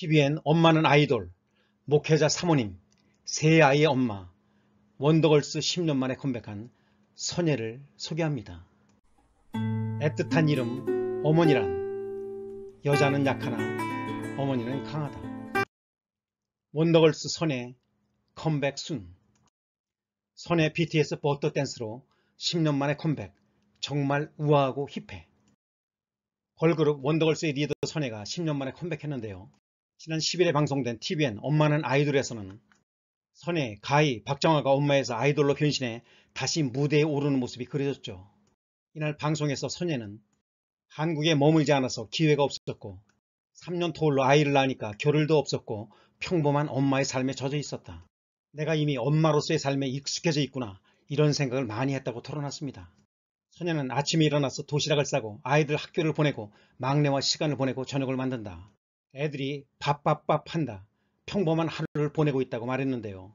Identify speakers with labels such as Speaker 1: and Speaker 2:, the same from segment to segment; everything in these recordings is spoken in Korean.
Speaker 1: TVN 엄마는 아이돌, 목회자 사모님, 세 아이의 엄마, 원더걸스 10년 만에 컴백한 선예를 소개합니다. 애틋한 이름 어머니란 여자는 약하나 어머니는 강하다. 원더걸스 선예 컴백 순 선예 BTS 버터 댄스로 10년 만에 컴백 정말 우아하고 힙해 걸그룹 원더걸스의 리더 선예가 10년 만에 컴백했는데요. 지난 10일에 방송된 TVN 엄마는 아이돌에서는 선혜, 가희, 박정아가 엄마에서 아이돌로 변신해 다시 무대에 오르는 모습이 그려졌죠. 이날 방송에서 선혜는 한국에 머물지 않아서 기회가 없었고 3년 토울로 아이를 낳으니까 겨를도 없었고 평범한 엄마의 삶에 젖어 있었다. 내가 이미 엄마로서의 삶에 익숙해져 있구나 이런 생각을 많이 했다고 털어놨습니다. 선녀는 아침에 일어나서 도시락을 싸고 아이들 학교를 보내고 막내와 시간을 보내고 저녁을 만든다. 애들이 밥밥밥 한다. 평범한 하루를 보내고 있다고 말했는데요.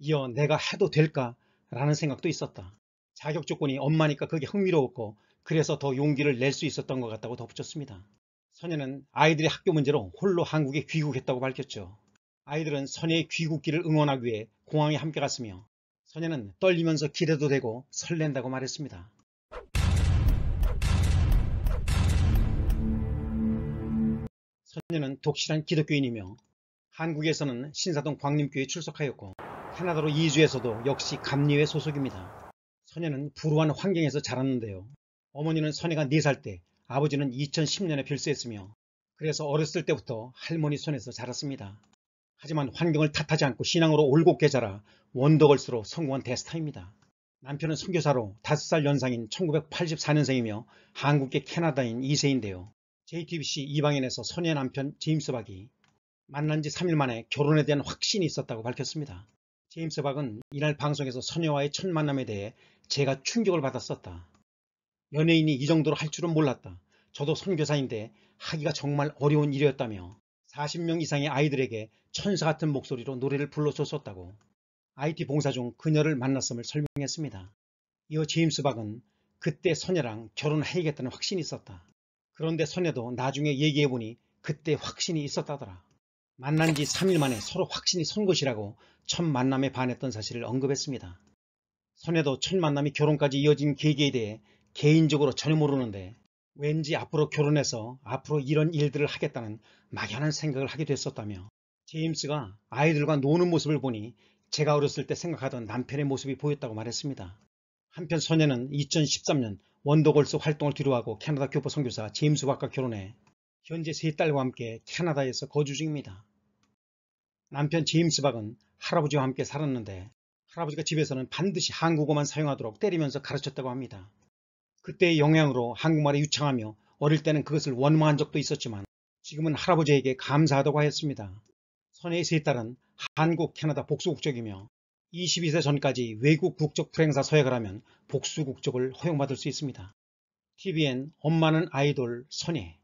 Speaker 1: 이어 내가 해도 될까? 라는 생각도 있었다. 자격 조건이 엄마니까 그게 흥미로웠고 그래서 더 용기를 낼 수 있었던 것 같다고 덧붙였습니다. 선녀는 아이들의 학교 문제로 홀로 한국에 귀국했다고 밝혔죠. 아이들은 선녀의 귀국길을 응원하기 위해 공항에 함께 갔으며 선녀는 떨리면서 기대도 되고 설렌다고 말했습니다. 선녀는 독실한 기독교인이며 한국에서는 신사동 광림교에 출석하였고 캐나다로 이주에서도 역시 감리회 소속입니다. 선녀는 불우한 환경에서 자랐는데요. 어머니는 선녀가 4살 때 아버지는 2010년에 별세했으며 그래서 어렸을 때부터 할머니 손에서 자랐습니다. 하지만 환경을 탓하지 않고 신앙으로 올곧게 자라 원더걸스로 성공한 데스타입니다 남편은 선교사로 5살 연상인 1984년생이며 한국계 캐나다인 2세인데요. JTBC 이방인에서 선녀 남편 제임스 박이 만난 지 3일 만에 결혼에 대한 확신이 있었다고 밝혔습니다. 제임스 박은 이날 방송에서 선녀와의첫 만남에 대해 제가 충격을 받았었다. 연예인이 이 정도로 할 줄은 몰랐다. 저도 선교사인데 하기가 정말 어려운 일이었다며 40명 이상의 아이들에게 천사 같은 목소리로 노래를 불러줬었다고 IT 봉사 중 그녀를 만났음을 설명했습니다. 이어 제임스 박은 그때 선녀랑 결혼해야겠다는 확신이 있었다. 그런데 선에도 나중에 얘기해보니 그때 확신이 있었다더라. 만난 지 3일 만에 서로 확신이 선 것이라고 첫 만남에 반했던 사실을 언급했습니다. 선에도첫 만남이 결혼까지 이어진 계기에 대해 개인적으로 전혀 모르는데 왠지 앞으로 결혼해서 앞으로 이런 일들을 하겠다는 막연한 생각을 하게 됐었다며 제임스가 아이들과 노는 모습을 보니 제가 어렸을 때 생각하던 남편의 모습이 보였다고 말했습니다. 한편 소녀는 2013년 원더걸스 활동을 뒤로하고 캐나다 교포 선교사 제임스 박과 결혼해 현재 세 딸과 함께 캐나다에서 거주 중입니다. 남편 제임스 박은 할아버지와 함께 살았는데 할아버지가 집에서는 반드시 한국어만 사용하도록 때리면서 가르쳤다고 합니다. 그때의 영향으로 한국말에 유창하며 어릴 때는 그것을 원망한 적도 있었지만 지금은 할아버지에게 감사하다고 하였습니다. 선혜의 세 딸은 한국, 캐나다 복수국적이며 22세 전까지 외국 국적 불행사 서약을 하면 복수 국적을 허용받을 수 있습니다. TVN 엄마는 아이돌 선예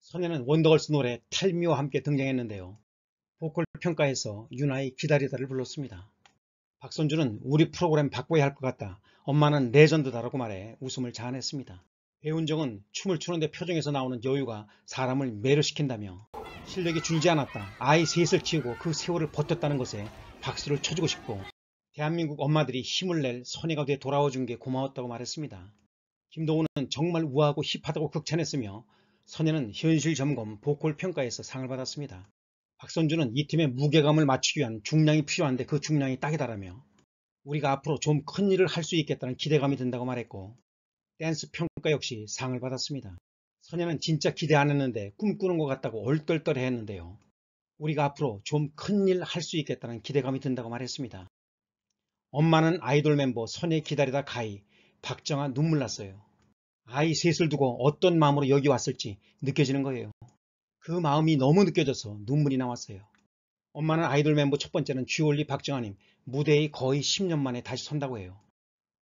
Speaker 1: 선예는 원더걸스 노래 탈미와 함께 등장했는데요. 보컬 평가에서 유나의 기다리다를 불렀습니다. 박선주는 우리 프로그램 바꿔야 할 것 같다. 엄마는 레전드다라고 말해 웃음을 자아냈습니다. 배운정은 춤을 추는데 표정에서 나오는 여유가 사람을 매료시킨다며 실력이 줄지 않았다. 아이 셋을 키우고 그 세월을 버텼다는 것에 박수를 쳐주고 싶고 대한민국 엄마들이 힘을 낼 선해가 돼 돌아와준 게 고마웠다고 말했습니다. 김동우은 정말 우아하고 힙하다고 극찬했으며 선혜는 현실 점검 보컬 평가에서 상을 받았습니다. 박선주는 이 팀의 무게감을 맞추기 위한 중량이 필요한데 그 중량이 딱이다라며 우리가 앞으로 좀 큰 일을 할 수 있겠다는 기대감이 든다고 말했고 댄스 평가 역시 상을 받았습니다. 선혜는 진짜 기대 안 했는데 꿈꾸는 것 같다고 얼떨떨해 했는데요. 우리가 앞으로 좀 큰 일 할 수 있겠다는 기대감이 든다고 말했습니다. 엄마는 아이돌 멤버 선의 기다리다 가이, 박정아 눈물 났어요. 아이 셋을 두고 어떤 마음으로 여기 왔을지 느껴지는 거예요. 그 마음이 너무 느껴져서 눈물이 나왔어요. 엄마는 아이돌 멤버 첫 번째는 주올리 박정아님 무대에 거의 10년 만에 다시 선다고 해요.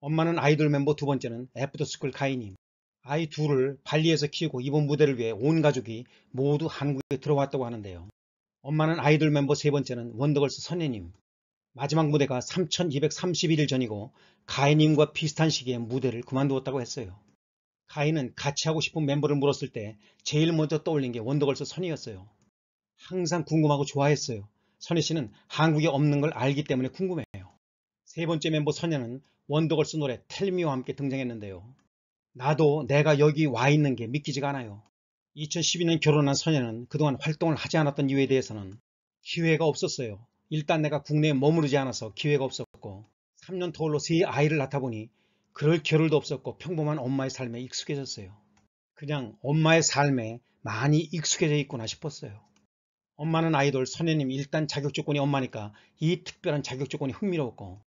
Speaker 1: 엄마는 아이돌 멤버 두 번째는 애프터스쿨 가이님 아이 둘을 발리에서 키우고 이번 무대를 위해 온 가족이 모두 한국에 들어왔다고 하는데요. 엄마는 아이돌 멤버 세 번째는 원더걸스 선예님. 마지막 무대가 3231일 전이고 가인님과 비슷한 시기에 무대를 그만두었다고 했어요. 가인은 같이 하고 싶은 멤버를 물었을 때 제일 먼저 떠올린 게 원더걸스 선이였어요 항상 궁금하고 좋아했어요. 선예 씨는 한국에 없는 걸 알기 때문에 궁금해요. 세 번째 멤버 선예는 원더걸스 노래 텔미와 함께 등장했는데요. 나도 내가 여기 와 있는 게 믿기지가 않아요. 2012년 결혼한 선녀는 그동안 활동을 하지 않았던 이유에 대해서는 기회가 없었어요. 일단 내가 국내에 머무르지 않아서 기회가 없었고 3년 더울로 세 아이를 낳다 보니 그럴 겨를도 없었고 평범한 엄마의 삶에 익숙해졌어요. 그냥 엄마의 삶에 많이 익숙해져 있구나 싶었어요. 엄마는 아이돌 선녀님 일단 자격 조건이 엄마니까 이 특별한 자격 조건이 흥미로웠고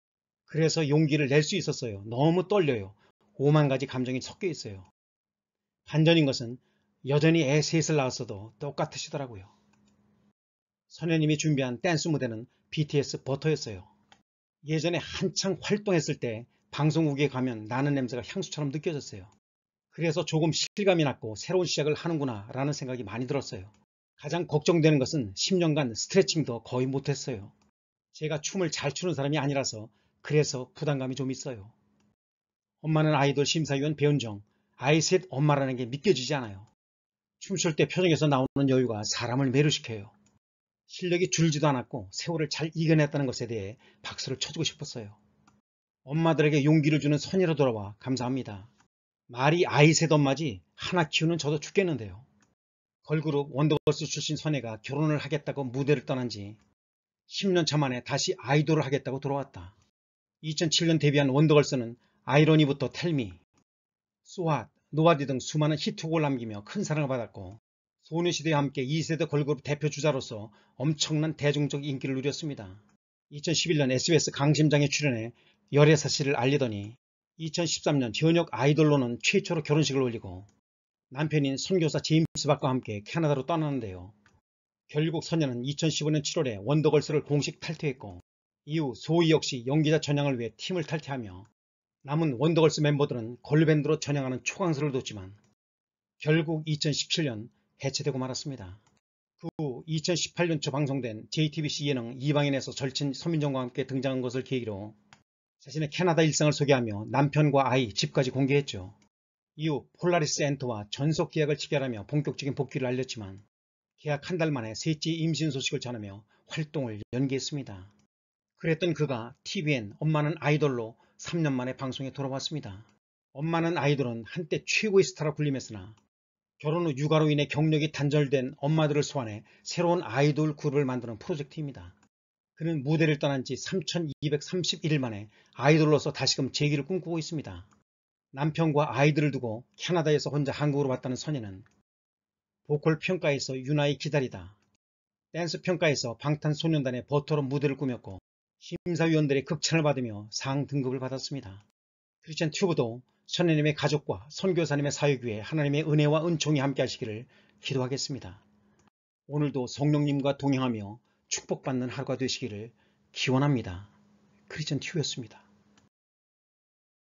Speaker 1: 그래서 용기를 낼 수 있었어요. 너무 떨려요. 오만 가지 감정이 섞여 있어요. 반전인 것은 여전히 애 셋을 낳았어도 똑같으시더라고요. 선녀님이 준비한 댄스 무대는 BTS 버터였어요. 예전에 한창 활동했을 때 방송국에 가면 나는 냄새가 향수처럼 느껴졌어요. 그래서 조금 실감이 났고 새로운 시작을 하는구나 라는 생각이 많이 들었어요. 가장 걱정되는 것은 10년간 스트레칭도 거의 못했어요. 제가 춤을 잘 추는 사람이 아니라서 그래서 부담감이 좀 있어요. 엄마는 아이돌 심사위원 배운정 아이 셋 엄마라는 게 믿겨지지 않아요. 춤출 때 표정에서 나오는 여유가 사람을 매료시켜요. 실력이 줄지도 않았고 세월을 잘 이겨냈다는 것에 대해 박수를 쳐주고 싶었어요. 엄마들에게 용기를 주는 선이로 돌아와 감사합니다. 말이 아이 셋 엄마지 하나 키우는 저도 죽겠는데요. 걸그룹 원더걸스 출신 선혜가 결혼을 하겠다고 무대를 떠난 지 10년 차 만에 다시 아이돌을 하겠다고 돌아왔다. 2007년 데뷔한 원더걸스는 아이러니부터 텔미, 소핫, 노바디 등 수많은 히트곡을 남기며 큰 사랑을 받았고 소녀시대와 함께 2세대 걸그룹 대표 주자로서 엄청난 대중적 인기를 누렸습니다. 2011년 SBS 강심장에 출연해 열애 사실을 알리더니 2013년 현역 아이돌로는 최초로 결혼식을 올리고 남편인 선교사 제임스 박과 함께 캐나다로 떠나는데요. 결국 선녀는 2015년 7월에 원더걸스를 공식 탈퇴했고 이후 소희 역시 연기자 전향을 위해 팀을 탈퇴하며 남은 원더걸스 멤버들은 걸밴드로 전향하는 초강수를 뒀지만 결국 2017년 해체되고 말았습니다. 그 후 2018년 초 방송된 JTBC 예능 이방인에서 절친 서민정과 함께 등장한 것을 계기로 자신의 캐나다 일상을 소개하며 남편과 아이, 집까지 공개했죠. 이후 폴라리스 엔터와 전속 계약을 체결하며 본격적인 복귀를 알렸지만 계약 한 달 만에 셋째 임신 소식을 전하며 활동을 연기했습니다. 그랬던 그가 TVN 엄마는 아이돌로 3년 만에 방송에 돌아왔습니다. 엄마는 아이돌은 한때 최고의 스타라 군림했으나 결혼 후 육아로 인해 경력이 단절된 엄마들을 소환해 새로운 아이돌 그룹을 만드는 프로젝트입니다. 그는 무대를 떠난 지 3231일 만에 아이돌로서 다시금 재기를 꿈꾸고 있습니다. 남편과 아이들을 두고 캐나다에서 혼자 한국으로 왔다는 선녀는 보컬 평가에서 유나의 기다리다, 댄스 평가에서 방탄소년단의 버터로 무대를 꾸몄고 심사위원들의 극찬을 받으며 상 등급을 받았습니다. 크리스천 튜브도 선생님의 가족과 선교사님의 사역 위에 하나님의 은혜와 은총이 함께 하시기를 기도하겠습니다. 오늘도 성령님과 동행하며 축복받는 하루가 되시기를 기원합니다. 크리스천 튜브였습니다.